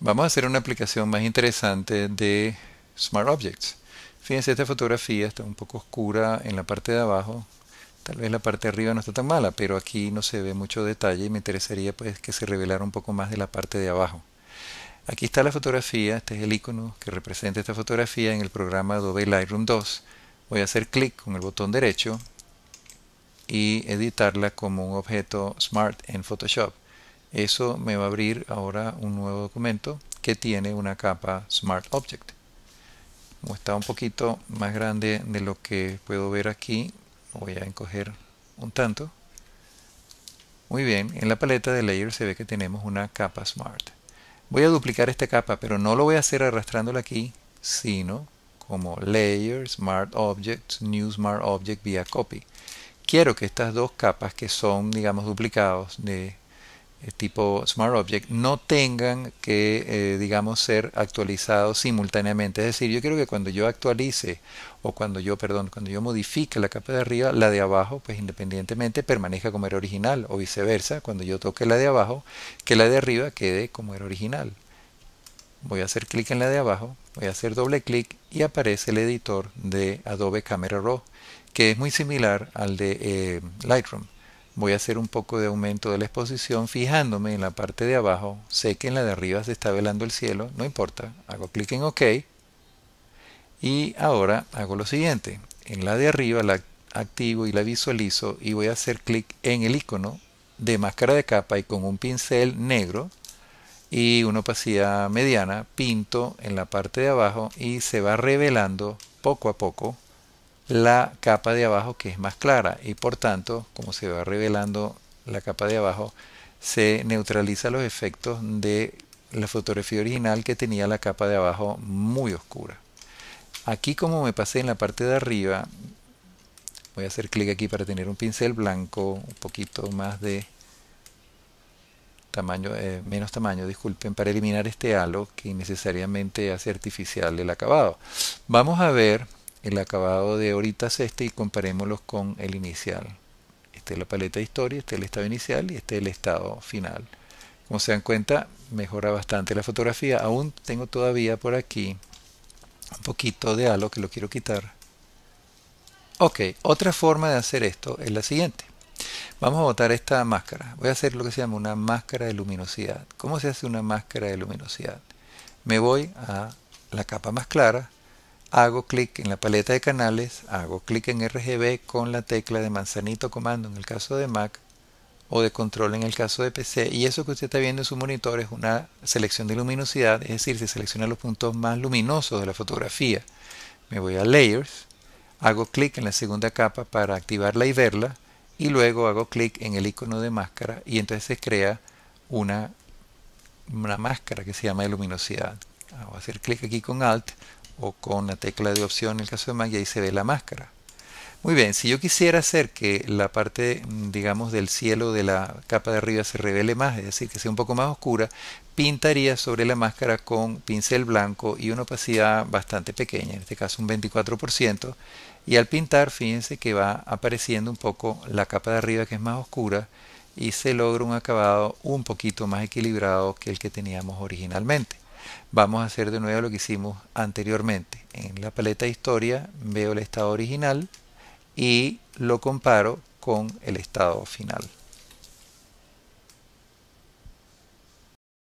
Vamos a hacer una aplicación más interesante de Smart Objects. Fíjense, esta fotografía está un poco oscura en la parte de abajo. Tal vez la parte de arriba no está tan mala, pero aquí no se ve mucho detalle y me interesaría pues que se revelara un poco más de la parte de abajo. Aquí está la fotografía, este es el icono que representa esta fotografía en el programa Adobe Lightroom 2. Voy a hacer clic con el botón derecho y editarla como un objeto Smart en Photoshop. Eso me va a abrir ahora un nuevo documento que tiene una capa Smart Object. Como está un poquito más grande de lo que puedo ver aquí, voy a encoger un tanto. Muy bien, en la paleta de Layer se ve que tenemos una capa Smart. Voy a duplicar esta capa, pero no lo voy a hacer arrastrándola aquí, sino como Layer, Smart Object, New Smart Object vía Copy. Quiero que estas dos capas que son, digamos, duplicados de eh, tipo Smart Object no tengan que, eh, digamos, ser actualizados simultáneamente. Es decir, yo quiero que cuando yo actualice o cuando yo, perdón, cuando yo modifique la capa de arriba, la de abajo, pues independientemente permanezca como era original o viceversa, cuando yo toque la de abajo, que la de arriba quede como era original. Voy a hacer clic en la de abajo, voy a hacer doble clic y aparece el editor de Adobe Camera Raw, que es muy similar al de eh, Lightroom voy a hacer un poco de aumento de la exposición fijándome en la parte de abajo, sé que en la de arriba se está velando el cielo, no importa, hago clic en OK y ahora hago lo siguiente, en la de arriba la activo y la visualizo y voy a hacer clic en el icono de máscara de capa y con un pincel negro y una opacidad mediana pinto en la parte de abajo y se va revelando poco a poco la capa de abajo que es más clara y por tanto, como se va revelando la capa de abajo, se neutraliza los efectos de la fotografía original que tenía la capa de abajo muy oscura. Aquí como me pasé en la parte de arriba, voy a hacer clic aquí para tener un pincel blanco, un poquito más de tamaño, eh, menos tamaño, disculpen, para eliminar este halo que necesariamente hace artificial el acabado. Vamos a ver el acabado de ahorita es este y comparémoslo con el inicial. Esta es la paleta de historia, este es el estado inicial y este es el estado final. Como se dan cuenta, mejora bastante la fotografía. Aún tengo todavía por aquí un poquito de halo que lo quiero quitar. Ok, otra forma de hacer esto es la siguiente. Vamos a botar esta máscara. Voy a hacer lo que se llama una máscara de luminosidad. ¿Cómo se hace una máscara de luminosidad? Me voy a la capa más clara, hago clic en la paleta de canales, hago clic en RGB con la tecla de manzanito comando en el caso de Mac o de control en el caso de PC y eso que usted está viendo en su monitor es una selección de luminosidad, es decir, se selecciona los puntos más luminosos de la fotografía. Me voy a Layers, hago clic en la segunda capa para activarla y verla y luego hago clic en el icono de máscara y entonces se crea una, una máscara que se llama de luminosidad. Hago hacer clic aquí con Alt o con la tecla de opción en el caso de Mac y ahí se ve la máscara. Muy bien, si yo quisiera hacer que la parte, digamos, del cielo de la capa de arriba se revele más, es decir, que sea un poco más oscura, pintaría sobre la máscara con pincel blanco y una opacidad bastante pequeña, en este caso un 24%, y al pintar, fíjense que va apareciendo un poco la capa de arriba que es más oscura y se logra un acabado un poquito más equilibrado que el que teníamos originalmente vamos a hacer de nuevo lo que hicimos anteriormente. En la paleta historia veo el estado original y lo comparo con el estado final.